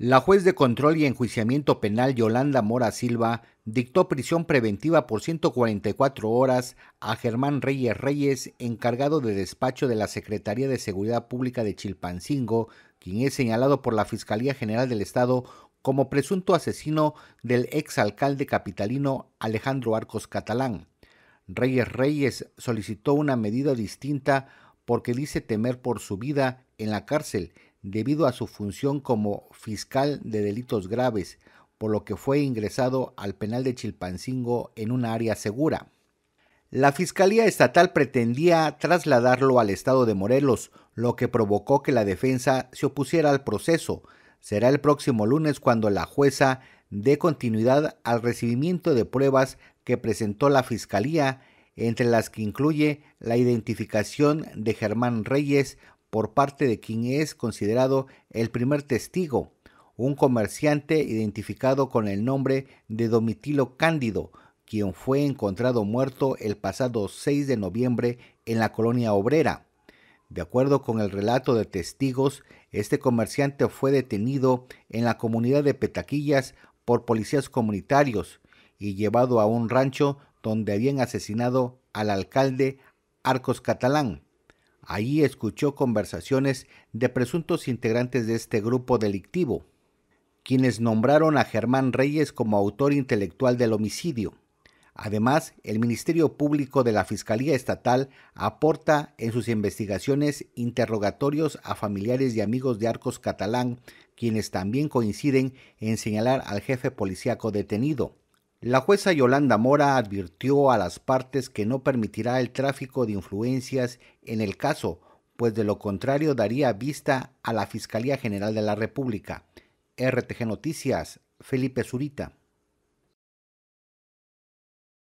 La juez de control y enjuiciamiento penal Yolanda Mora Silva dictó prisión preventiva por 144 horas a Germán Reyes Reyes, encargado de despacho de la Secretaría de Seguridad Pública de Chilpancingo, quien es señalado por la Fiscalía General del Estado como presunto asesino del exalcalde capitalino Alejandro Arcos Catalán. Reyes Reyes solicitó una medida distinta porque dice temer por su vida en la cárcel debido a su función como fiscal de delitos graves, por lo que fue ingresado al penal de Chilpancingo en un área segura. La Fiscalía Estatal pretendía trasladarlo al estado de Morelos, lo que provocó que la defensa se opusiera al proceso. Será el próximo lunes cuando la jueza dé continuidad al recibimiento de pruebas que presentó la Fiscalía, entre las que incluye la identificación de Germán Reyes por parte de quien es considerado el primer testigo, un comerciante identificado con el nombre de Domitilo Cándido, quien fue encontrado muerto el pasado 6 de noviembre en la colonia obrera. De acuerdo con el relato de testigos, este comerciante fue detenido en la comunidad de Petaquillas por policías comunitarios y llevado a un rancho donde habían asesinado al alcalde Arcos Catalán. Allí escuchó conversaciones de presuntos integrantes de este grupo delictivo, quienes nombraron a Germán Reyes como autor intelectual del homicidio. Además, el Ministerio Público de la Fiscalía Estatal aporta en sus investigaciones interrogatorios a familiares y amigos de Arcos Catalán, quienes también coinciden en señalar al jefe policíaco detenido. La jueza Yolanda Mora advirtió a las partes que no permitirá el tráfico de influencias en el caso, pues de lo contrario daría vista a la Fiscalía General de la República. RTG Noticias, Felipe Zurita.